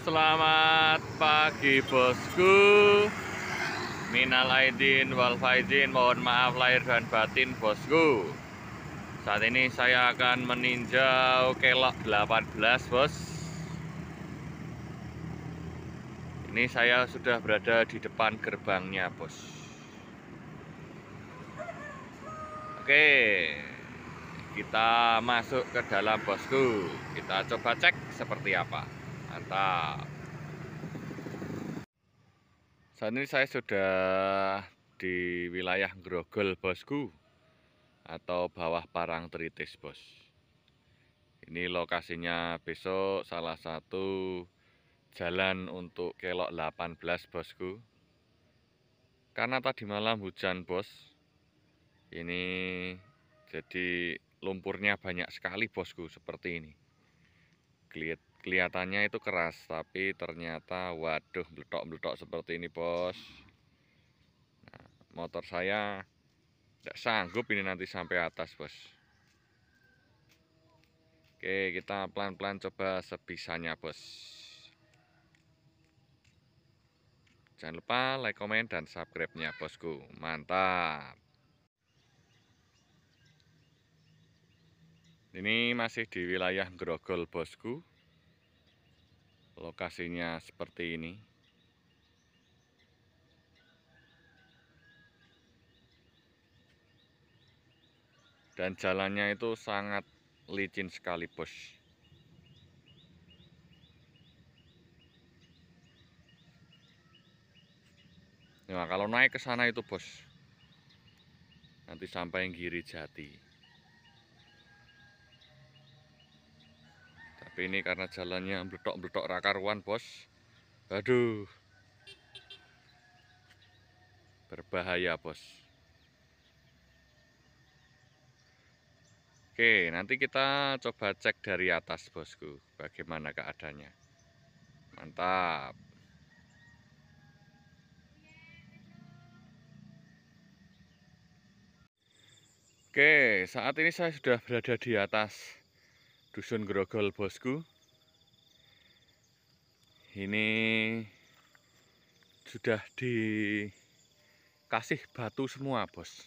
Selamat pagi bosku Minal Aidin wal Faizin Mohon maaf lahir dan batin bosku Saat ini saya akan meninjau kelok 18 bos Ini saya sudah berada di depan gerbangnya bos Oke Kita masuk ke dalam bosku Kita coba cek seperti apa mantap saat ini saya sudah di wilayah Grogol bosku atau bawah parang Tritis bos ini lokasinya besok salah satu jalan untuk kelok 18 bosku karena tadi malam hujan bos ini jadi lumpurnya banyak sekali bosku seperti ini Kelihatan kelihatannya itu keras tapi ternyata waduh meletok-meletok seperti ini bos nah, motor saya tidak sanggup ini nanti sampai atas bos Oke kita pelan-pelan coba sebisanya bos Jangan lupa like, comment, dan subscribe-nya bosku Mantap Ini masih di wilayah Grogol bosku lokasinya seperti ini dan jalannya itu sangat licin sekali bos Nah, kalau naik ke sana itu bos. Nanti sampai yang Giri Jati. tapi ini karena jalannya meletok-meletok rakaruan bos aduh berbahaya bos Oke nanti kita coba cek dari atas bosku bagaimana keadaannya mantap Oke, saat ini saya sudah berada di atas Dusun Grogol bosku. Ini sudah dikasih batu semua bos.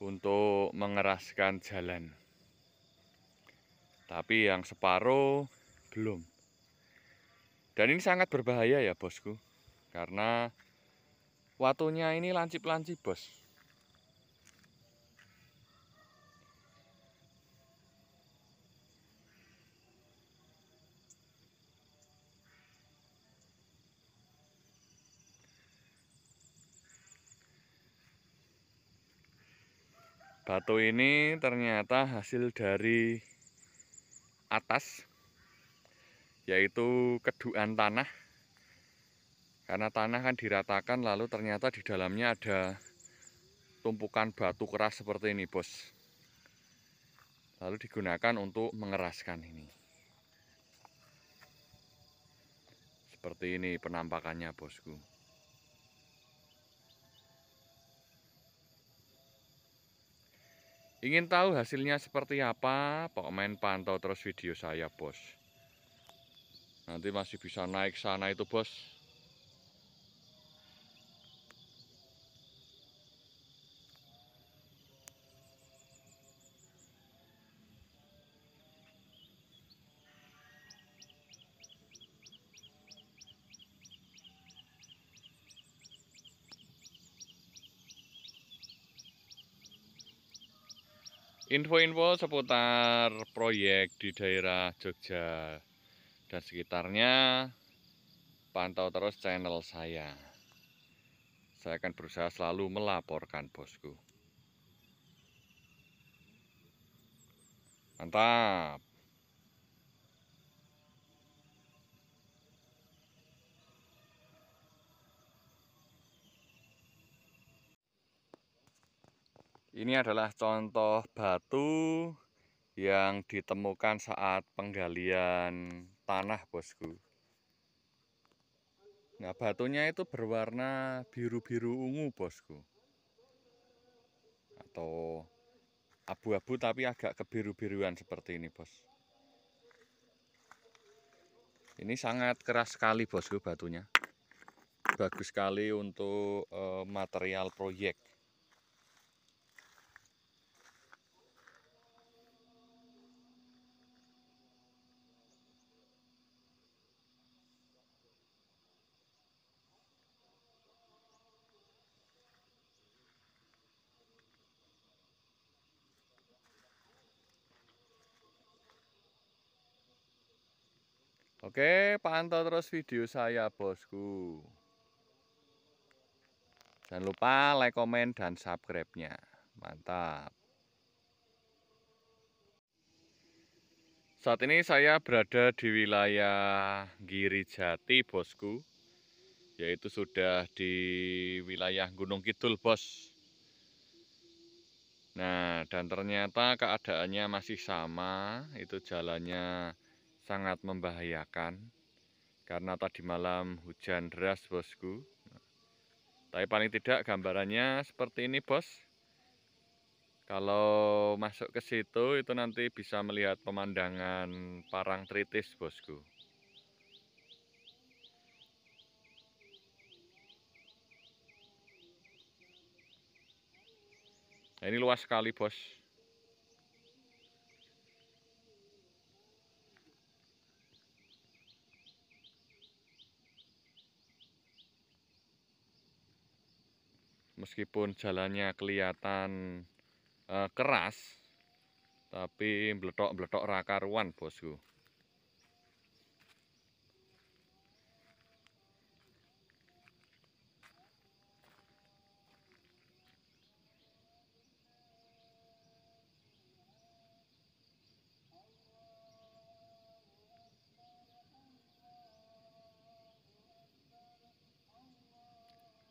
Untuk mengeraskan jalan. Tapi yang separuh belum. Dan ini sangat berbahaya ya bosku. Karena watunya ini lancip-lancip bos. Batu ini ternyata hasil dari atas yaitu keduan tanah karena tanah kan diratakan lalu ternyata di dalamnya ada tumpukan batu keras seperti ini bos lalu digunakan untuk mengeraskan ini seperti ini penampakannya bosku Ingin tahu hasilnya seperti apa? Pak main pantau terus video saya, Bos. Nanti masih bisa naik sana itu, Bos. info-info seputar proyek di daerah Jogja dan sekitarnya pantau terus channel saya saya akan berusaha selalu melaporkan bosku mantap Ini adalah contoh batu yang ditemukan saat penggalian tanah, bosku. Nah, batunya itu berwarna biru-biru ungu, bosku. Atau abu-abu tapi agak kebiru-biruan seperti ini, bos. Ini sangat keras sekali, bosku, batunya. Bagus sekali untuk eh, material proyek. Oke, pantau terus video saya, bosku. Jangan lupa like, komen, dan subscribe-nya. Mantap. Saat ini saya berada di wilayah Giri Jati, bosku. Yaitu sudah di wilayah Gunung Kidul, bos. Nah, dan ternyata keadaannya masih sama. Itu jalannya sangat membahayakan karena tadi malam hujan deras bosku tapi paling tidak gambarannya seperti ini bos kalau masuk ke situ itu nanti bisa melihat pemandangan parang tritis bosku nah, ini luas sekali bos meskipun jalannya kelihatan eh, keras tapi beletok-beletok rakaruan bosku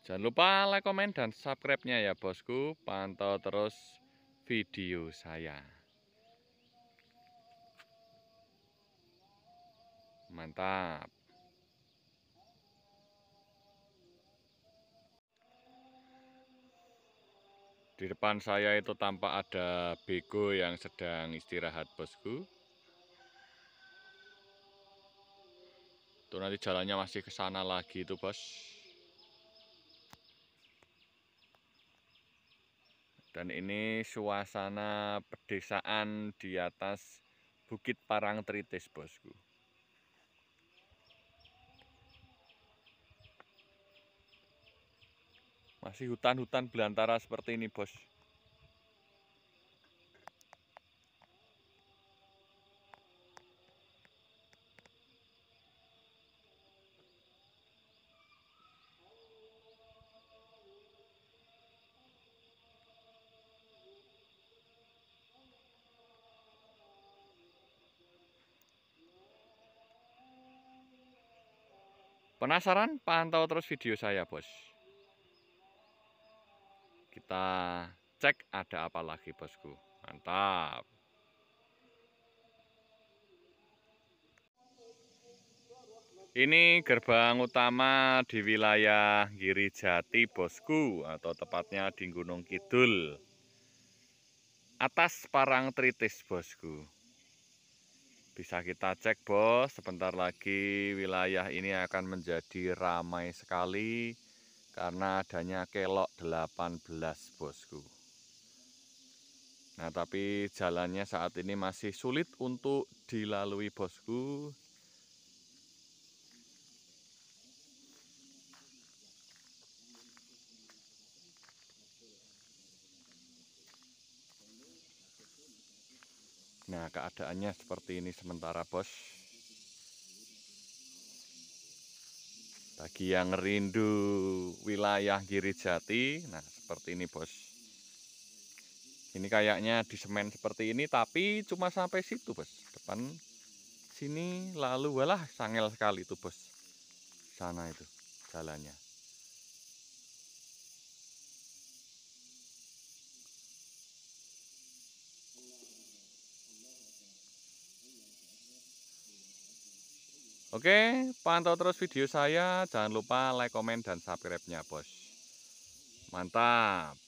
Jangan lupa like, komen, dan subscribe-nya ya bosku. Pantau terus video saya. Mantap. Di depan saya itu tampak ada bego yang sedang istirahat bosku. Itu nanti jalannya masih ke sana lagi itu bos. dan ini suasana pedesaan di atas Bukit Parangtritis bosku masih hutan-hutan belantara seperti ini bos Penasaran? Pantau terus video saya, Bos. Kita cek ada apa lagi, Bosku. Mantap. Ini gerbang utama di wilayah Giri Jati, Bosku, atau tepatnya di Gunung Kidul. Atas Parang Tritis, Bosku. Bisa kita cek bos, sebentar lagi wilayah ini akan menjadi ramai sekali karena adanya kelok 18 bosku. Nah tapi jalannya saat ini masih sulit untuk dilalui bosku Nah keadaannya seperti ini sementara bos Bagi yang rindu wilayah Jati Nah seperti ini bos Ini kayaknya disemen seperti ini tapi cuma sampai situ bos Depan sini lalu walah sangel sekali itu bos Sana itu jalannya Oke, pantau terus video saya. Jangan lupa like, komen, dan subscribe-nya, bos. Mantap.